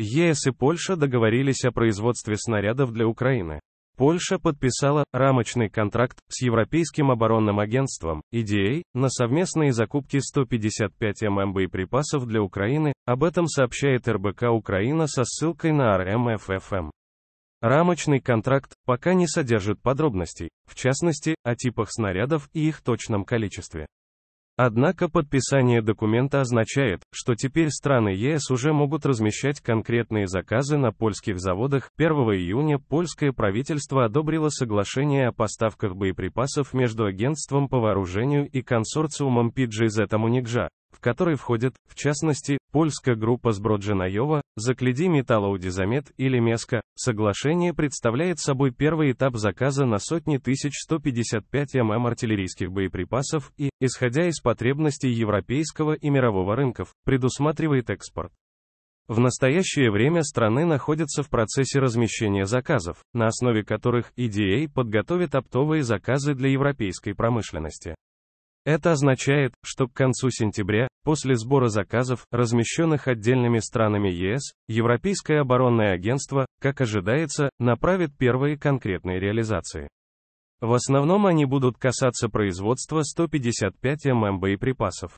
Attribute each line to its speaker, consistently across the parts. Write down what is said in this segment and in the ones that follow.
Speaker 1: ЕС и Польша договорились о производстве снарядов для Украины. Польша подписала рамочный контракт с Европейским оборонным агентством EDA на совместные закупки 155 мм боеприпасов для Украины, об этом сообщает РБК Украина со ссылкой на РМФФМ. Эм эм. Рамочный контракт пока не содержит подробностей, в частности, о типах снарядов и их точном количестве. Однако подписание документа означает, что теперь страны ЕС уже могут размещать конкретные заказы на польских заводах. 1 июня польское правительство одобрило соглашение о поставках боеприпасов между агентством по вооружению и консорциумом PGZ Амунигжа, в который входят, в частности, Польская группа Сброджинаева, «Загляди металлоудизамет» или «Меска», соглашение представляет собой первый этап заказа на сотни тысяч 155 мм артиллерийских боеприпасов и, исходя из потребностей европейского и мирового рынков, предусматривает экспорт. В настоящее время страны находятся в процессе размещения заказов, на основе которых EDA подготовит оптовые заказы для европейской промышленности. Это означает, что к концу сентября, после сбора заказов, размещенных отдельными странами ЕС, Европейское оборонное агентство, как ожидается, направит первые конкретные реализации. В основном они будут касаться производства 155 мм боеприпасов.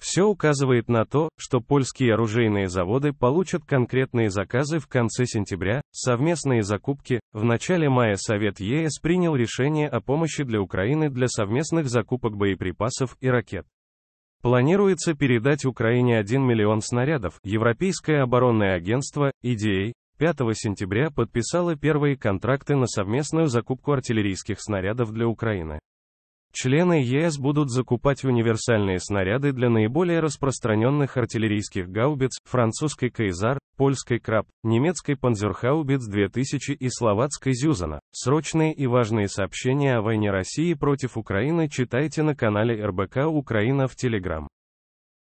Speaker 1: Все указывает на то, что польские оружейные заводы получат конкретные заказы в конце сентября, совместные закупки. В начале мая Совет ЕС принял решение о помощи для Украины для совместных закупок боеприпасов и ракет. Планируется передать Украине 1 миллион снарядов. Европейское оборонное агентство, EDA, 5 сентября подписало первые контракты на совместную закупку артиллерийских снарядов для Украины. Члены ЕС будут закупать универсальные снаряды для наиболее распространенных артиллерийских гаубиц, французской «Кайзар», польской «Краб», немецкой «Панзерхаубиц 2000» и словацкой «Зюзана». Срочные и важные сообщения о войне России против Украины читайте на канале РБК «Украина» в Телеграм.